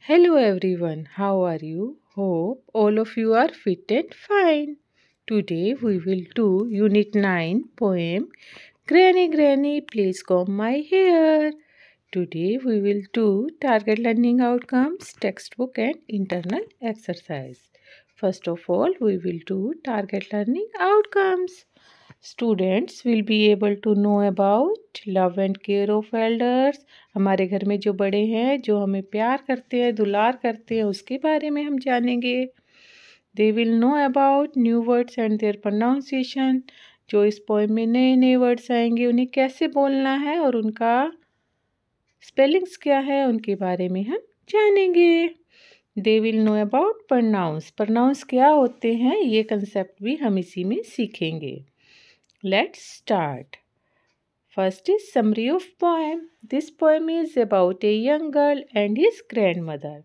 Hello everyone, how are you? Hope all of you are fit and fine. Today we will do Unit 9 poem Granny Granny please comb my hair. Today we will do target learning outcomes, textbook and internal exercise. First of all we will do target learning outcomes. Students will be able to know about love and care of elders हमारे घर में जो बड़े हैं जो हमें प्यार करते हैं दुलार करते हैं उसके बारे में हम जानेंगे they will know about new words and their pronunciation जो इस पोएम में नए नए वर्ड्स आएंगे उन्हें कैसे बोलना है और उनका स्पेलिंग्स क्या है उनके बारे में हम जानेंगे they will know about pronounce pronounce क्या होते हैं ये कंसेप्ट भी हम इसी में सीखेंगे Let's start. First is summary of poem. This poem is about a young girl and his grandmother.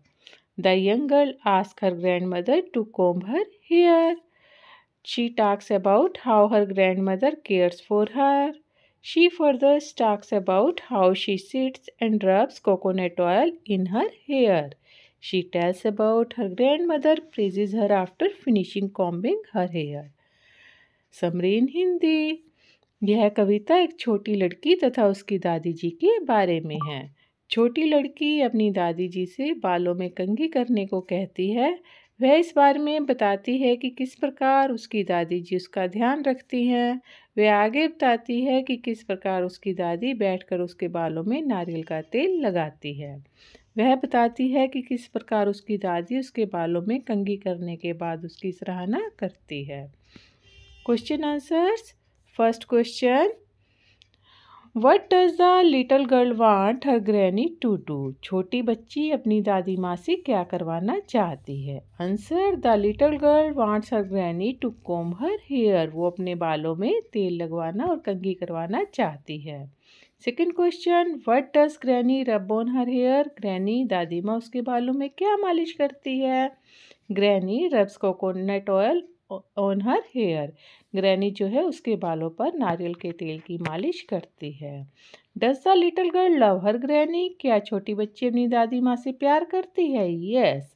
The young girl asks her grandmother to comb her hair. She talks about how her grandmother cares for her. She further talks about how she sits and rubs coconut oil in her hair. She tells about her grandmother praises her after finishing combing her hair. Samreen Hindi यह कविता एक छोटी लड़की तथा उसकी दादी जी के बारे में है छोटी लड़की अपनी दादी जी से बालों में कंघी करने को कहती है वह इस बारे में बताती है कि किस प्रकार उसकी दादी जी उसका ध्यान रखती हैं वह आगे बताती है कि किस प्रकार उसकी दादी बैठकर उसके बालों में नारियल का तेल लगाती है वह बताती है कि किस प्रकार उसकी दादी उसके बालों में कंघी करने के बाद उसकी सराहना करती है question answers first question what does the little girl want her granny to do छोटी बच्ची अपनी दादी माँ से क्या करवाना चाहती है answer the little girl wants her granny to comb her hair वो अपने बालों में तेल लगवाना और कंघी करवाना चाहती है second question what does granny rub on her hair granny दादी माँ उसके बालों में क्या मालिश करती है granny rubs coconut oil on her hair granny जो है उसके बालों पर नारियल के तेल की मालिश करती है does the little girl love her granny क्या छोटी बच्ची अपनी दादी माँ से प्यार करती है yes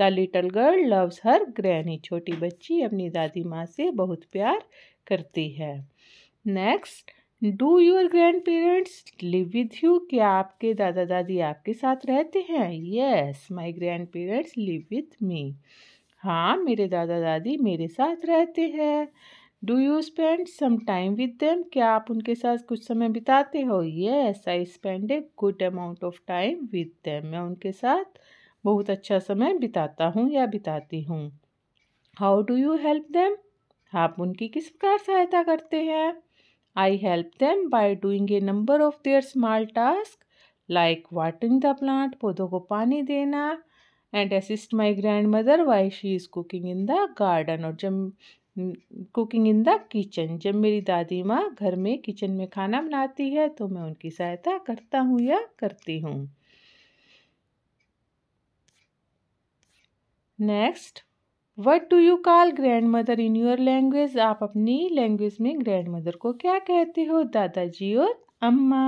the little girl loves her granny छोटी बच्ची अपनी दादी माँ से बहुत प्यार करती है next do your grandparents live with you क्या आपके दादा दादी आपके साथ रहते हैं yes my grandparents live with me हाँ मेरे दादा दादी मेरे साथ रहते हैं do you spend some time with them क्या आप उनके साथ कुछ समय बिताते हो yes I spend a good amount of time with them मैं उनके साथ बहुत अच्छा समय बिताता हूँ या बिताती हूँ how do you help them आप उनकी किस प्रकार सहायता करते हैं I help them by doing a number of their small task like watering the plant पौधों को पानी देना and assist my grandmother while she is cooking in the garden और जब कुकिंग इन द किचन जब मेरी दादी माँ घर में किचन में खाना बनाती है तो मैं उनकी सहायता करता हूँ या करती हूँ next what do you call grandmother in your language आप अपनी लैंग्वेज में ग्रैंड मदर को क्या कहते हो दादाजी और अम्मा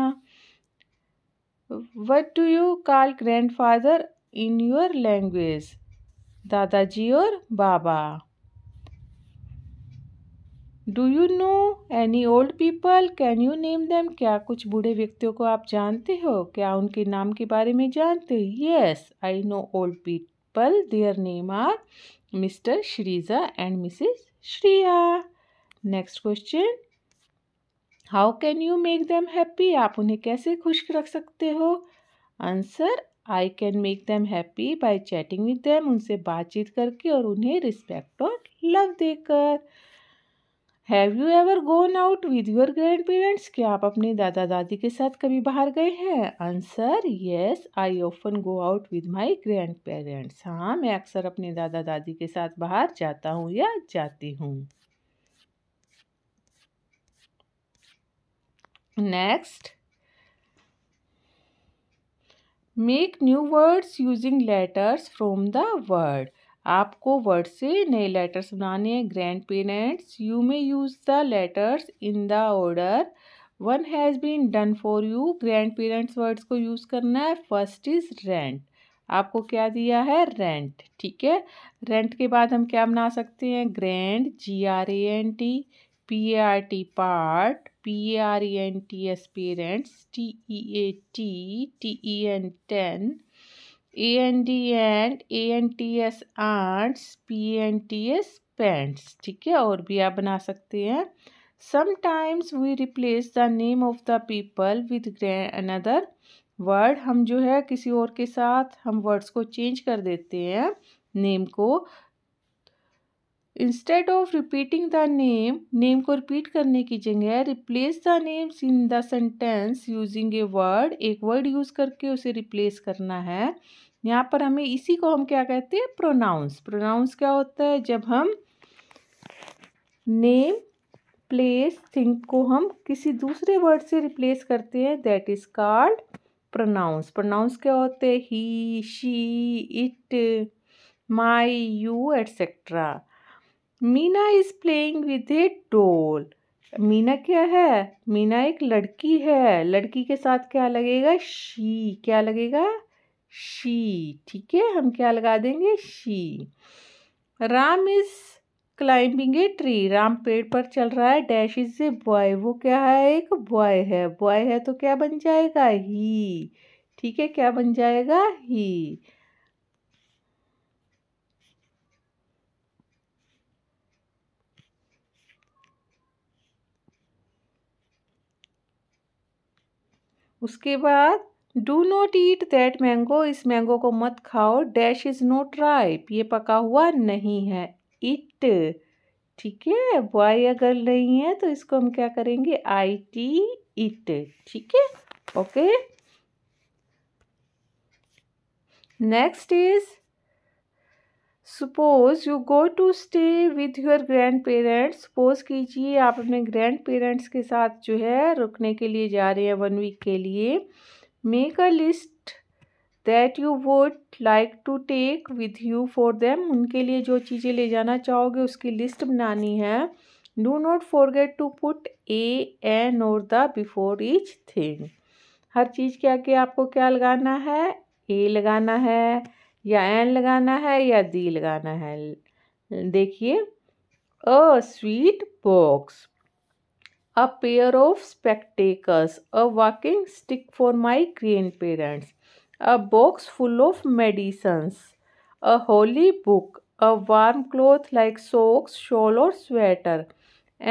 what do you call grandfather in your language दादाजी और बाबा do you know any old people can you name them क्या कुछ बूढ़े व्यक्तियों को आप जानते हो क्या उनके नाम के बारे में जानते हो yes I know old people their name are Mr Shreeja and Mrs Shriya next question how can you make them happy आप उन्हें कैसे खुश रख सकते हो answer I can make them happy by chatting with them उनसे बातचीत करके और उन्हें रिस्पेक्ट और लव देकर have you ever gone out with your grandparents क्या आप अपने दादा दादी के साथ कभी बाहर गए हैं answer yes I often go out with my grandparents हाँ मैं अक्सर अपने दादा दादी के साथ बाहर जाता हूँ या जाती हूँ next make new words using letters from the word आपको वर्ड से नए लेटर्स बनाने हैं grandparents you may use the letters in the order one has been done for you grandparents words को यूज़ करना है first is rent आपको क्या दिया है रेंट ठीक है रेंट के बाद हम क्या बना सकते हैं grand G R A N T P A R T part P A R E N T S parents T E A T T E N ten A N D and A N T S ants P N T S pants ठीक है और भी आप बना सकते हैं sometimes we replace the name of the people with another word हम जो है किसी और के साथ हम वर्ड्स को चेंज कर देते हैं नेम को instead of repeating the name name को रिपीट करने की जगह replace the names in the sentence using a word एक वर्ड यूज़ करके उसे रिप्लेस करना है यहाँ पर हमें इसी को हम क्या कहते हैं प्रोनाउंस प्रोनाउंस क्या होता है जब हम नेम प्लेस थिंक को हम किसी दूसरे वर्ड से रिप्लेस करते हैं that is called pronouns pronouns क्या होते हैं he she it my you etcetera Meena is playing with a doll Meena क्या है मीना एक लड़की है लड़की के साथ क्या लगेगा शी क्या लगेगा शी ठीक है हम क्या लगा देंगे she Ram is climbing a tree Ram पेड़ पर चल रहा है डैश इज ए बॉय वो क्या है एक बॉय है बॉय है तो क्या बन जाएगा ही ठीक है क्या बन जाएगा ही उसके बाद do not eat that mango इस मैंगो को मत खाओ डैश इज़ नॉट राइप ये पका हुआ नहीं है इट ठीक है बॉय अगर नहीं है तो इसको हम क्या करेंगे आई टी इट ठीक है okay next is suppose you go to stay with your grandparents suppose कीजिए आप अपने ग्रैंड पेरेंट्स के साथ जो है रुकने के लिए जा रहे हैं वन वीक के लिए make a list that you would like to take with you for them उनके लिए जो चीज़ें ले जाना चाहोगे उसकी लिस्ट बनानी है do not forget to put a an और द बिफोर ईच थिंग हर चीज़ के आगे आपको क्या लगाना है ए लगाना है या एन लगाना है या दी लगाना है देखिए a sweet box a pair of spectacles a walking stick for my grandparents a box full of medicines a holy book a warm cloth like socks shawl और sweater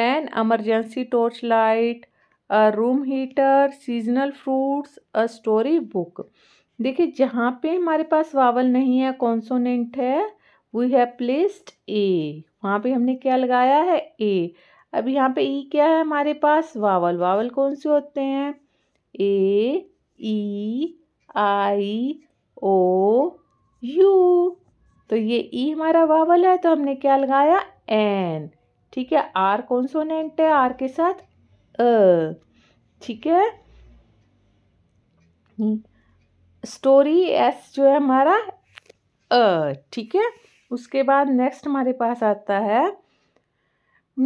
an emergency torch light a room heater seasonal fruits a story book देखिए जहाँ पे हमारे पास vowel नहीं है consonant है we have placed a वहाँ पे हमने क्या लगाया है ए अब यहाँ पे ई e क्या है हमारे पास वावल वावल कौन से होते हैं ए ई आई ओ यू तो ये ई e हमारा वावल है तो हमने क्या लगाया एन ठीक है आर कॉन्सोनेंट है आर के साथ अ ठीक है स्टोरी एस जो है हमारा अ ठीक है उसके बाद नेक्स्ट हमारे पास आता है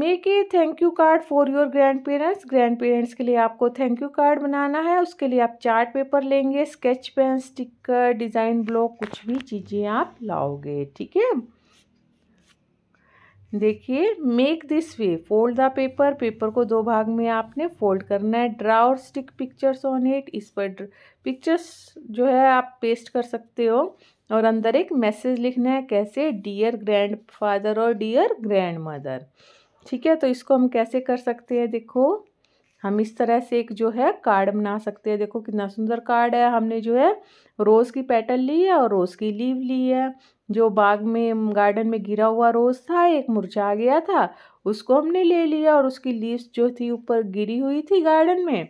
make a thank you card for your grandparents grandparents के लिए आपको थैंक यू कार्ड बनाना है उसके लिए आप चार्ट पेपर लेंगे sketch pen sticker design block कुछ भी चीज़ें आप लाओगे ठीक है देखिए make this way fold the paper paper को दो भाग में आपने फोल्ड करना है ड्रा और स्टिक पिक्चर्स ऑन इट इस पर पिक्चर्स जो है आप पेस्ट कर सकते हो और अंदर एक मैसेज लिखना है कैसे डियर ग्रैंड फादर और डियर ग्रैंड मदर ठीक है तो इसको हम कैसे कर सकते हैं देखो हम इस तरह से एक जो है कार्ड बना सकते हैं देखो कितना सुंदर कार्ड है हमने जो है रोज़ की पेटल ली है और रोज़ की लीव ली है जो बाग में गार्डन में गिरा हुआ रोज़ था एक मुरझा गया था उसको हमने ले लिया और उसकी लीव्स जो थी ऊपर गिरी हुई थी गार्डन में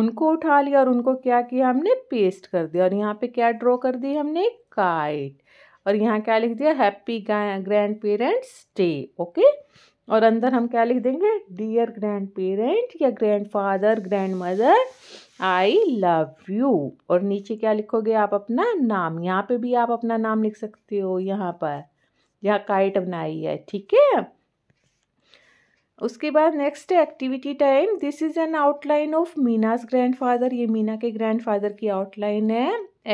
उनको उठा लिया और उनको क्या किया हमने पेस्ट कर दिया और यहाँ पे क्या ड्रॉ कर दी हमने काइट और यहाँ क्या लिख दिया happy grandparents day okay और अंदर हम क्या लिख देंगे डियर ग्रैंड पेरेंट या grandfather grandmother I love you और नीचे क्या लिखोगे आप अपना नाम यहाँ पे भी आप अपना नाम लिख सकते हो यहाँ पर यहाँ काइट बनाई है ठीक है उसके बाद next activity time this is an outline of Meena's grandfather ये मीना के ग्रैंडफादर की आउटलाइन है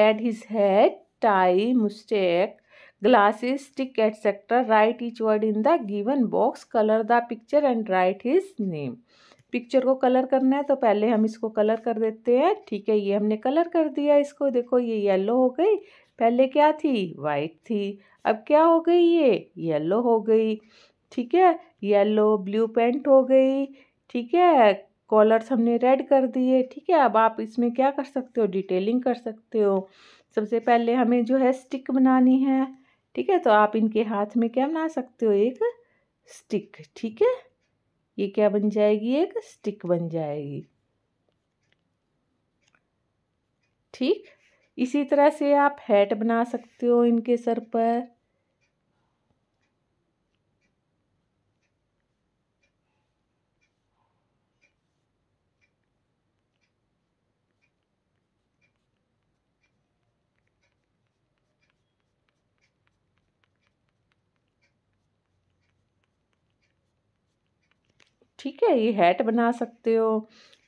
add his head tie moustache glasses stick etcetera write each word in the given box colour the picture and write his name picture को colour करना है तो पहले हम इसको कलर कर देते हैं ठीक है ये हमने कलर कर दिया इसको देखो ये येलो हो गई पहले क्या थी वाइट थी अब क्या हो गई ये येलो हो गई ठीक है येलो ब्लू पेंट हो गई ठीक है कॉलर्स हमने रेड कर दिए ठीक है अब आप इसमें क्या कर सकते हो डिटेलिंग कर सकते हो सबसे पहले हमें जो है स्टिक बनानी है ठीक है तो आप इनके हाथ में क्या बना सकते हो एक स्टिक ठीक है ये क्या बन जाएगी एक स्टिक बन जाएगी ठीक इसी तरह से आप हैट बना सकते हो इनके सर पर है ये हैट बना सकते हो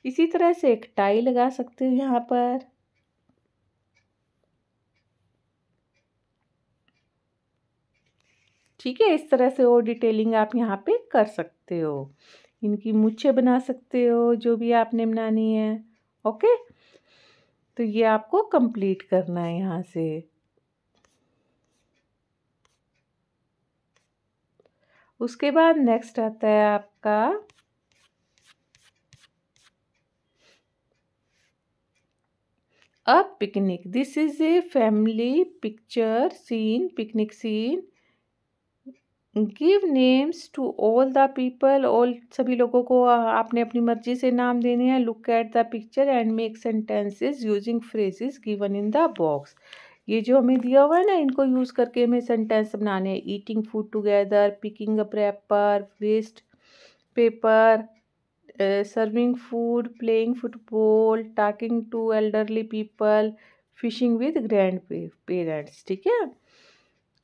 इसी तरह से एक टाई लगा सकते हो यहाँ पर ठीक है इस तरह से और डिटेलिंग आप यहाँ पे कर सकते हो इनकी मुच्छे बना सकते हो जो भी आपने बनानी है ओके तो ये आपको कंप्लीट करना है यहाँ से उसके बाद नेक्स्ट आता है आपका a picnic this is a family picture scene picnic scene give names to all the people all सभी लोगों को आपने अपनी मर्जी से नाम देने हैं look at the picture and make sentences using phrases given in the box ये जो हमें दिया हुआ है ना इनको यूज़ करके हमें सेंटेंस बनाने हैं eating food together picking a wrapper waste paper Uh, serving food, playing football, talking to elderly people, fishing with grandparents. parents. है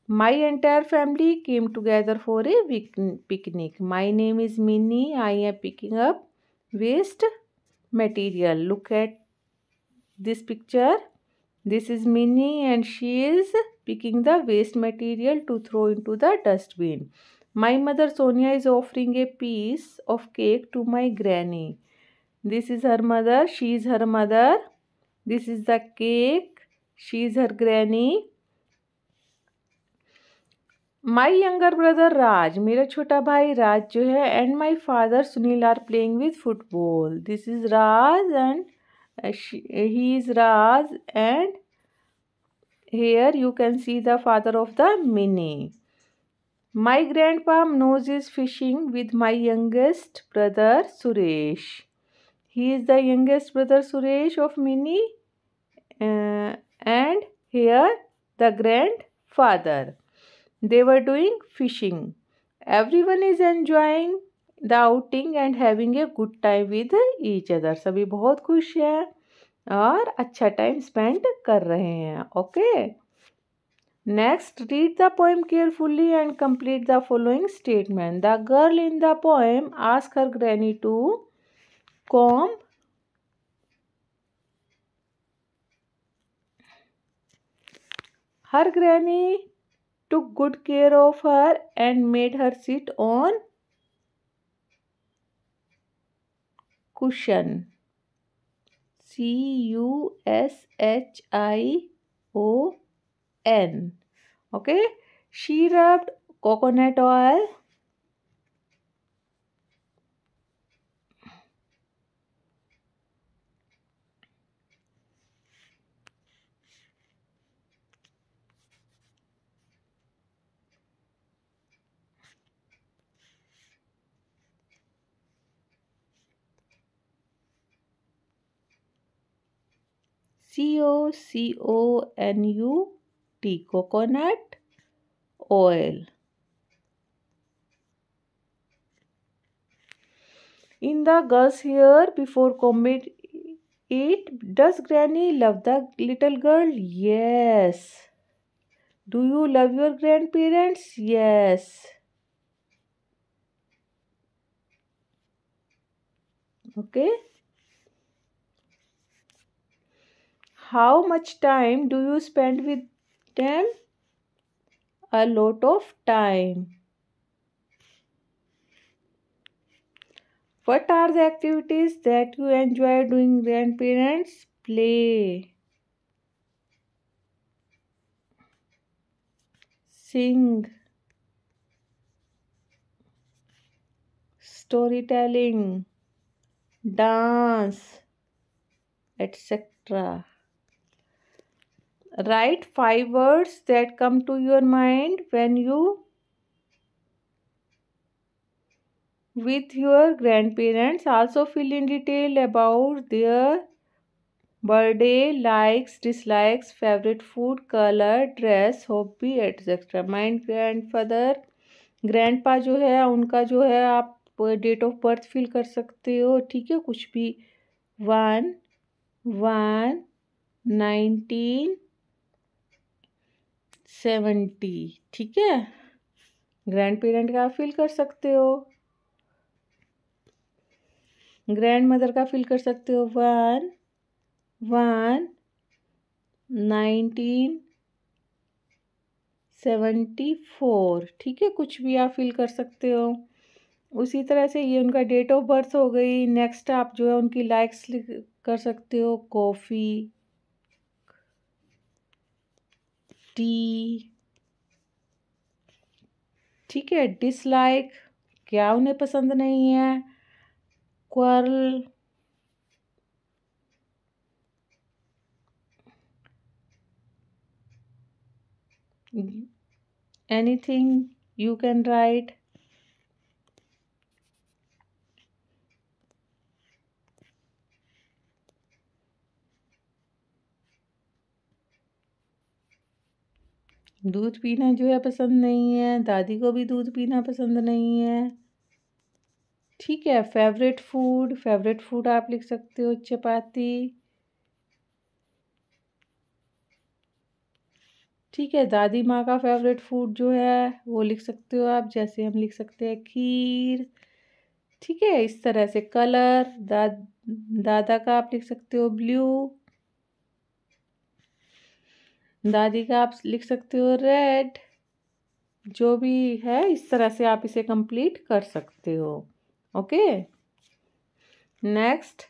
My entire family came together for a picnic. My name is Minnie. I am picking up waste material. Look at this picture. This is Minnie and she is picking the waste material to throw into the dustbin. My mother Sonia is offering a piece of cake to my granny this is her mother she is her mother this is the cake she is her granny my younger brother Raj मेरा छोटा भाई राज जो है and my father Sunil are playing with football this is Raj and he is Raj and here you can see the father of the Mini My grandpa knows is fishing with my youngest brother Suresh. He is the youngest brother Suresh of mini uh, and here the grandfather. They were doing fishing. Everyone is enjoying the outing and having a good time with each other sabhi bahut khush hai और अच्छा time spend कर रहे हैं okay okay? Next read the poem carefully and complete the following statement the girl in the poem ask her granny to comb her granny took good care of her and made her sit on cushion c u s h i o N. Okay. She rubbed coconut oil. C O C O N U tea coconut oil. In the girl's hair before commit it, does granny love the little girl? Yes. Do you love your grandparents? Yes. Okay. How much time do you spend with them a lot of time. What are the activities that you enjoy doing grandparents? Play. Sing. Storytelling. Dance. Etc. write five words that come to your mind when you with your grandparents also fill in detail about their birthday likes dislikes favorite food color dress hobby etc mind grandfather grandpa जो है उनका जो है आप date of birth fill कर सकते हो ठीक है कुछ भी वन वन नाइनटीन सेवेंटी ठीक है ग्रैंड पेरेंट का आप फिल कर सकते हो ग्रैंड मदर का फिल कर सकते हो one one nineteen seventy four ठीक है कुछ भी आप फिल कर सकते हो उसी तरह से ये उनका डेट ऑफ बर्थ हो गई नेक्स्ट आप जो है उनकी लाइक्स कर सकते हो कॉफ़ी टी ठीक है डिसलाइक क्या उन्हें पसंद नहीं है quarrel anything you can write दूध पीना जो है पसंद नहीं है दादी को भी दूध पीना पसंद नहीं है ठीक है फेवरेट फूड फेवरेट फूड आप लिख सकते हो चपाती ठीक है दादी माँ का फेवरेट फूड जो है वो लिख सकते हो आप जैसे हम लिख सकते हैं खीर ठीक है इस तरह से कलर दा दादा का आप लिख सकते हो ब्लू दादी का आप लिख सकते हो रेड जो भी है इस तरह से आप इसे कंप्लीट कर सकते हो okay next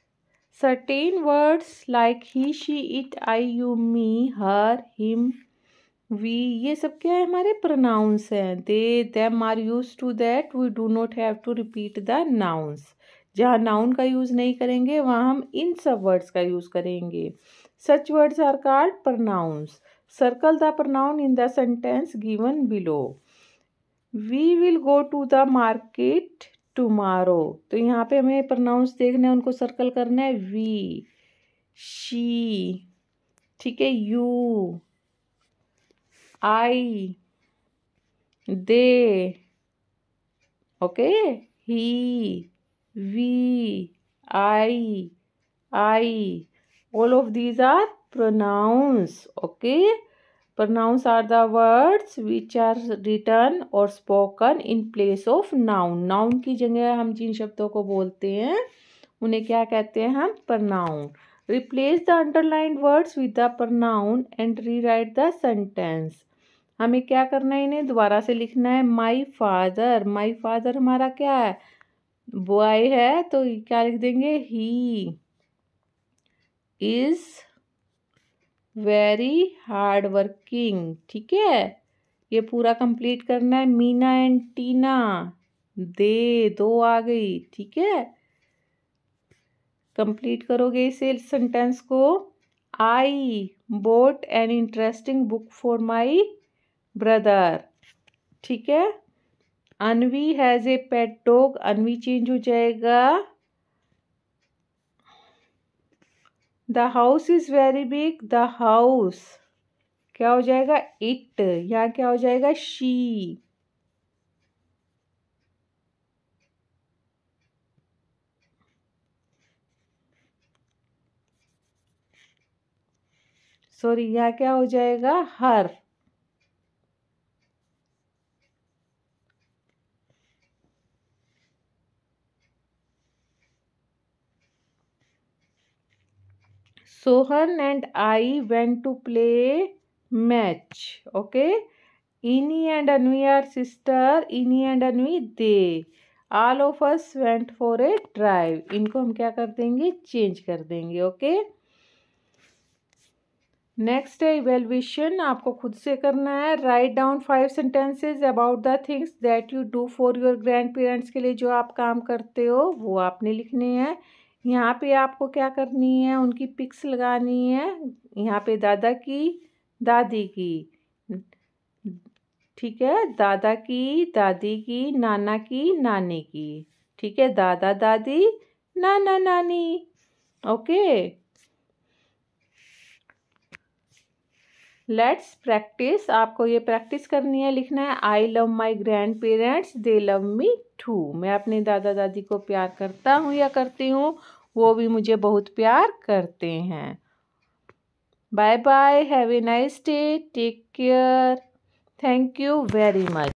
certain words like he she it I you me her him we ये सब क्या है हमारे प्रोनाउंस हैं they them are use to that we do not have to repeat the nouns जहाँ नाउन का यूज़ नहीं करेंगे वहाँ हम इन सब वर्ड्स का यूज़ करेंगे such words are called pronouns Circle the pronoun in the sentence given below. We will go to the market tomorrow. तो यहाँ पे हमें प्रोनाउंस देखने उनको सर्कल करना है वी शी ठीक है you I they okay he we I I all of these are pronouns okay pronouns are the words which are written or spoken in place of noun noun की जगह हम जिन शब्दों को बोलते हैं उन्हें क्या कहते हैं हम pronoun replace the underlined words with the pronoun and rewrite the sentence हमें क्या करना है इन्हें दोबारा से लिखना है माई फादर माई फादर हमारा क्या है बॉय है तो क्या लिख देंगे he is very hard working ठीक है ये पूरा कंप्लीट करना है मीना एंड टीना दे दो आ गई ठीक है कंप्लीट करोगे इस सेंटेंस को I bought an interesting book for my brother ठीक है Anvi has a pet dog Anvi change हो जाएगा the house is very big the house क्या हो जाएगा इट यहाँ क्या हो जाएगा शी सॉरी यहाँ क्या हो जाएगा her Sohan and I went to play match okay Ini and Anvi are sister Ini and Anvi they all of us went for a drive इनको हम क्या कर देंगे चेंज कर देंगे ओके नेक्स्ट है इवेल्युएशन आपको खुद से करना है write down five sentences about the things that you do for your grandparents के लिए जो आप काम करते हो वो आपने लिखने हैं यहाँ पे आपको क्या करनी है उनकी पिक्स लगानी है यहाँ पे दादा की दादी की ठीक है दादा की दादी की नाना की नानी की ठीक है दादा दादी नाना नानी ओके लेट्स प्रैक्टिस आपको ये प्रैक्टिस करनी है लिखना है I love my grandparents they love me too मैं अपने दादा दादी को प्यार करता हूँ या करती हूँ वो भी मुझे बहुत प्यार करते हैं bye bye have a nice day take care thank you very much